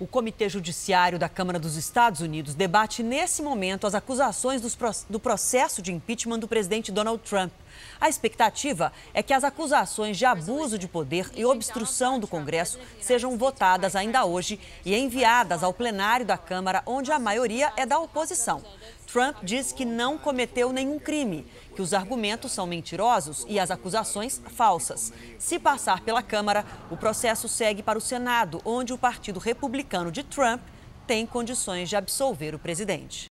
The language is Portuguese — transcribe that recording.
O Comitê Judiciário da Câmara dos Estados Unidos debate nesse momento as acusações do processo de impeachment do presidente Donald Trump. A expectativa é que as acusações de abuso de poder e obstrução do Congresso sejam votadas ainda hoje e enviadas ao plenário da Câmara, onde a maioria é da oposição. Trump diz que não cometeu nenhum crime, que os argumentos são mentirosos e as acusações falsas. Se passar pela Câmara, o processo segue para o Senado, onde o Partido Republicano de Trump tem condições de absolver o presidente.